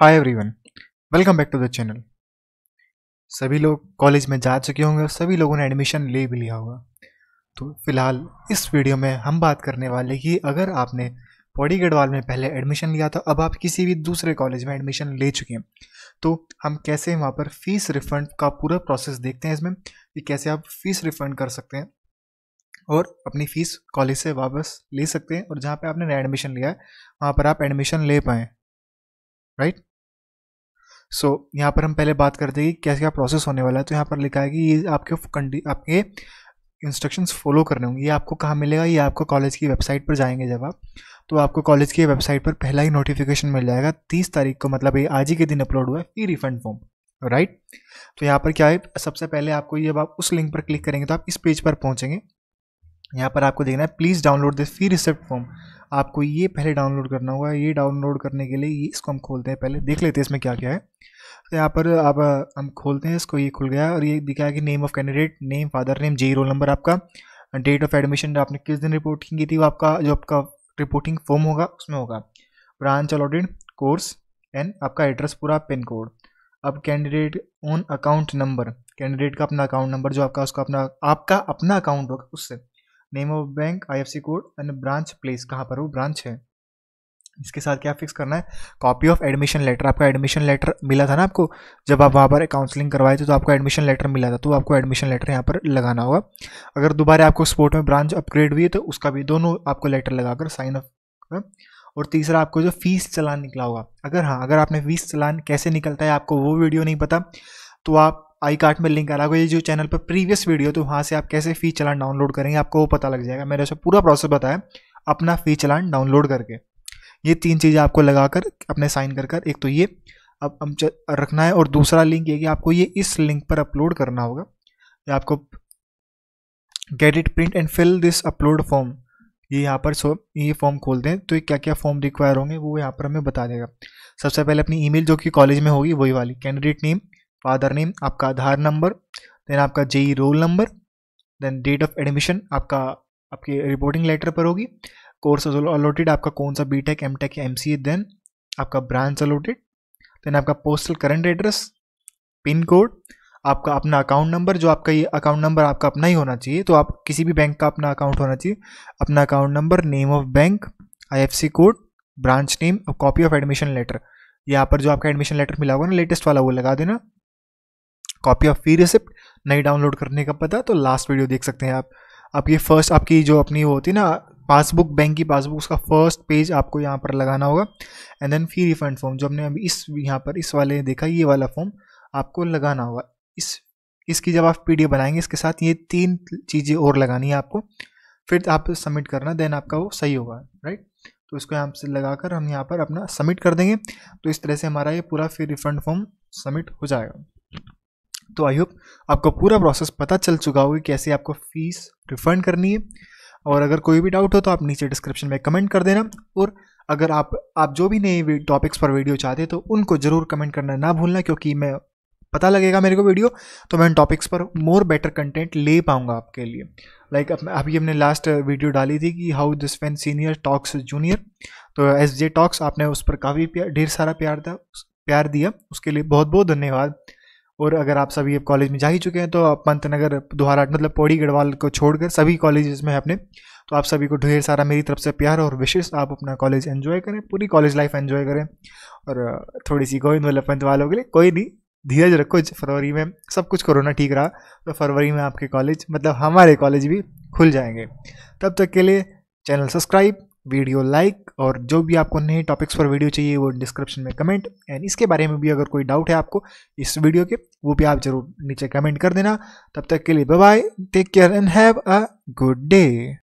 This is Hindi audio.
hi everyone welcome back to the channel सभी लोग कॉलेज में जा चुके होंगे और सभी लोगों ने एडमिशन ले भी लिया होगा तो फिलहाल इस वीडियो में हम बात करने वाले कि अगर आपने पौड़ी गढ़वाल में पहले एडमिशन लिया था अब आप किसी भी दूसरे कॉलेज में एडमिशन ले चुके हैं तो हम कैसे वहाँ पर फ़ीस रिफंड का पूरा प्रोसेस देखते हैं इसमें कि कैसे आप फ़ीस रिफंड कर सकते हैं और अपनी फ़ीस कॉलेज से वापस ले सकते हैं और जहाँ पे आपने एडमिशन लिया है वहाँ पर आप एडमिशन ले पाएँ राइट सो so, यहाँ पर हम पहले बात करते हैं कि कैसे क्या प्रोसेस होने वाला है तो यहाँ पर लिखा है कि ये आपके आपके इंस्ट्रक्शंस फॉलो करने होंगे ये आपको कहाँ मिलेगा ये आपको कॉलेज की वेबसाइट पर जाएंगे जब आप तो आपको कॉलेज की वेबसाइट पर पहला ही नोटिफिकेशन मिल जाएगा तीस तारीख को मतलब ये आज ही के दिन अपलोड हुआ है ई रिफंड फॉर्म राइट तो यहाँ पर क्या है सबसे पहले आपको ये आप उस लिंक पर क्लिक करेंगे तो आप इस पेज पर पहुँचेंगे यहाँ पर आपको देखना है please download this fee receipt form आपको ये पहले डाउनलोड करना होगा ये डाउनलोड करने के लिए ये इसको हम खोलते हैं पहले देख लेते हैं इसमें क्या क्या है तो यहाँ पर आप हम खोलते हैं इसको ये खुल गया और ये दिखाया कि name of candidate name father name जी रोल नंबर आपका डेट ऑफ एडमिशन आपने किस दिन रिपोर्टिंग की थी वो आपका जो आपका रिपोर्टिंग फॉर्म होगा उसमें होगा ब्रांच अलॉटेड कोर्स एंड आपका एड्रेस पूरा पिन कोड अब candidate own account number candidate का अपना अकाउंट नंबर जो आपका उसका अपना आपका अपना अकाउंट होगा उससे name of bank IFSC code and branch place कहाँ पर वो ब्रांच है इसके साथ क्या फिक्स करना है कॉपी ऑफ एडमिशन लेटर आपका एडमिशन लेटर मिला था ना आपको जब आप वहाँ पर काउंसलिंग करवाए थे तो आपको एडमिशन लेटर मिला था तो आपको एडमिशन लेटर यहाँ पर लगाना होगा अगर दोबारा आपको स्पोर्ट में ब्रांच अपग्रेड हुई है तो उसका भी दोनों आपको लेटर लगाकर साइन अप और तीसरा आपको जो फीस चलान निकला होगा अगर हाँ अगर आपने फीस चलान कैसे निकलता है आपको वो वीडियो नहीं पता तो आप आई कार्ट में लिंक आ रहा होगा ये जो चैनल पर प्रीवियस वीडियो तो वहाँ से आप कैसे फ़ी चलान डाउनलोड करेंगे आपको वो पता लग जाएगा मैंने उसका पूरा प्रोसेस बताया अपना फ़ी चलान डाउनलोड करके ये तीन चीज़ें आपको लगा कर अपने साइन कर कर एक तो ये अब हम रखना है और दूसरा लिंक ये कि आपको ये इस लिंक पर अपलोड करना होगा या आपको get it print and fill this upload form ये यहाँ पर सो ये फॉर्म खोलते हैं तो ये क्या क्या फॉर्म रिक्वायर होंगे वो यहाँ पर हमें बता देगा सबसे पहले अपनी ईमेल जो कि कॉलेज में होगी वही वाली कैंडिडेट नेम फादर नेम आपका आधार नंबर देन आपका JEE roll number then date of admission आपका आपकी रिपोर्टिंग लेटर पर होगी कोर्स अलॉटेड आपका कौन सा B tech M tech M C then आपका ब्रांच अलॉटेड देन आपका postal current address pin code आपका अपना अकाउंट नंबर जो आपका ये अकाउंट नंबर आपका अपना ही होना चाहिए तो आप किसी भी बैंक का अपना अकाउंट होना चाहिए अपना account number name of bank IFSC code branch name और कॉपी ऑफ एडमिशन लेटर यहाँ पर जो आपका एडमिशन लेटर मिला होगा ना लेटेस्ट वाला वो लगा देना कॉपी ऑफ फी रिसिप्ट नहीं डाउनलोड करने का पता तो लास्ट वीडियो देख सकते हैं आप अब ये फर्स्ट आपकी जो अपनी वो होती है ना पासबुक बैंक की पासबुक उसका फर्स्ट पेज आपको यहाँ पर लगाना होगा and then fee refund form जो हमने अभी इस यहाँ पर इस वाले देखा ये वाला फॉर्म आपको लगाना होगा इस इसकी जब आप पी बनाएंगे इसके साथ ये तीन चीज़ें और लगानी है आपको फिर आप सबमिट करना देन आपका वो सही होगा राइट तो इसको यहाँ से लगा कर हम यहाँ पर अपना सबमिट कर देंगे तो इस तरह से हमारा ये पूरा फिर रिफंड फॉर्म सबमिट हो जाएगा तो आई होप आपको पूरा प्रोसेस पता चल चुका होगा कैसे आपको फ़ीस रिफंड करनी है और अगर कोई भी डाउट हो तो आप नीचे डिस्क्रिप्शन में कमेंट कर देना और अगर आप आप जो भी नए टॉपिक्स पर वीडियो चाहते तो उनको ज़रूर कमेंट करना ना भूलना क्योंकि मैं पता लगेगा मेरे को वीडियो तो मैं उन टॉपिक्स पर मोर बेटर कंटेंट ले पाऊंगा आपके लिए लाइक like, अभी हमने लास्ट वीडियो डाली थी कि how this fan senior talks junior तो एस जे टॉक्स आपने उस पर काफ़ी ढेर सारा प्यार था प्यार दिया उसके लिए बहुत बहुत धन्यवाद और अगर आप सभी अब कॉलेज में जा ही चुके हैं तो आप पंतनगर द्वारा मतलब पौड़ी गढ़वाल को छोड़कर सभी कॉलेजेस में अपने तो आप सभी को ढेर सारा मेरी तरफ से प्यार और विशेष आप अपना कॉलेज एंजॉय करें पूरी कॉलेज लाइफ एंजॉय करें और थोड़ी सी गोविंद वल्लभ पंत वालों के लिए कोई नहीं धीरज रखो फरवरी में सब कुछ कोरोना ठीक रहा तो फरवरी में आपके कॉलेज मतलब हमारे कॉलेज भी खुल जाएंगे तब तक के लिए चैनल सब्सक्राइब वीडियो लाइक और जो भी आपको नए टॉपिक्स पर वीडियो चाहिए वो डिस्क्रिप्शन में कमेंट एंड इसके बारे में भी अगर कोई डाउट है आपको इस वीडियो के वो भी आप जरूर नीचे कमेंट कर देना तब तक के लिए bye take care and have a good day